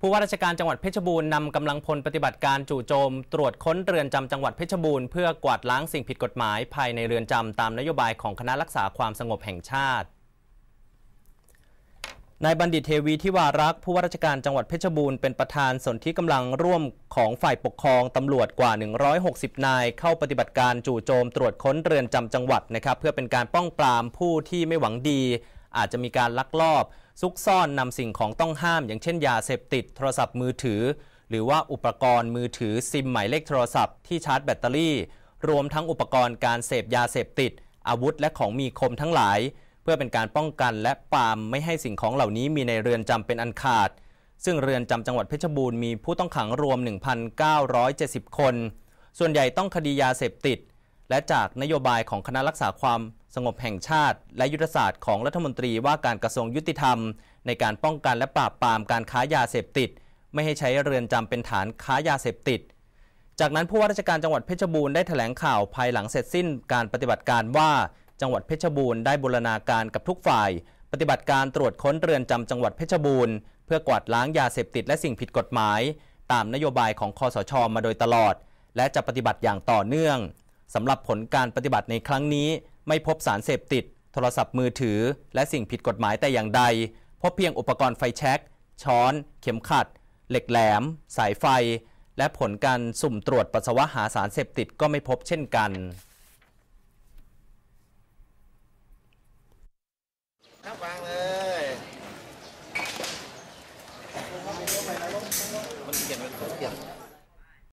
ผู้ว่าราชการจังหวัดเพชรบูรณ์นำกำลังพลปฏิบัติการจู่โจมตรวจค้นเรือนจำจังหวัดเพชรบูรณ์เพื่อกวาดล้างสิ่งผิดกฎหมายภายในเรือนจำตามนโยบายของคณะรักษาความสงบแห่งชาตินายบัณฑิตเทวีทิวารักษ์ผู้ว่าราชการจังหวัดเพชรบูรณ์เป็นประธานสนธิกำลังร่วมของฝ่ายปกครองตำรวจกว่า 160นาย เข้าปฏิบัติการจู่โจม ตรวจค้นเรือนจำจังหวัดนะครับเพื่อเป็นการป้องปรามผู้ที่ไม่หวังดีอาจจะมีการลักลอบ ซุกซ่อนนำสิ่งของต้องห้ามอย่างเช่นยาเสพติด โทรศัพท์มือถือ หรือว่าอุปกรณ์มือถือซิมหมายเลขโทรศัพท์ที่ชาร์จแบตเตอรี่ รวมทั้งอุปกรณ์การเสพยาเสพติด อาวุธ และของมีคมทั้งหลาย เพื่อเป็นการป้องกันและปราม ไม่ให้สิ่งของเหล่านี้มีในเรือนจำเป็นอันขาดซึ่งเรือนจำจังหวัดเพชรบูรณ์มีผู้ต้องขังรวม 1,970 คน ส่วนใหญ่ต้องคดียาเสพติด และจากนโยบายของคณะรักษาความสงบแห่งชาติและยุทธศาสตร์ของรัฐมนตรีว่าการกระทรวงยุติธรรม ในการป้องกันและปราบปรามการค้ายาเสพติด ไม่ให้ใช้เรือนจำเป็นฐานค้ายาเสพติด จากนั้นผู้ว่าราชการจังหวัดเพชรบูรณ์ได้แถลงข่าวภายหลังเสร็จสิ้นการปฏิบัติการว่า จังหวัดเพชรบูรณ์ได้บูรณาการกับทุกฝ่าย ปฏิบัติการตรวจค้นเรือนจำจังหวัดเพชรบูรณ์เพื่อกวาดล้างยาเสพติด และสิ่งผิดกฎหมาย ตามนโยบายของคอสชมาโดยตลอด และจะปฏิบัติอย่างต่อเนื่องสำหรับผลการปฏิบัติในครั้งนี้ไม่พบสารเสพติด โทรศัพท์มือถือ และสิ่งผิดกฎหมายแต่อย่างใด พบเพียงอุปกรณ์ไฟแช็ก ช้อน เข็มขัด เหล็กแหลม สายไฟ และผลการสุ่มตรวจปัสสาวะหาสารเสพติดก็ไม่พบเช่นกันครับวางเลยมันเขียนมันเขียน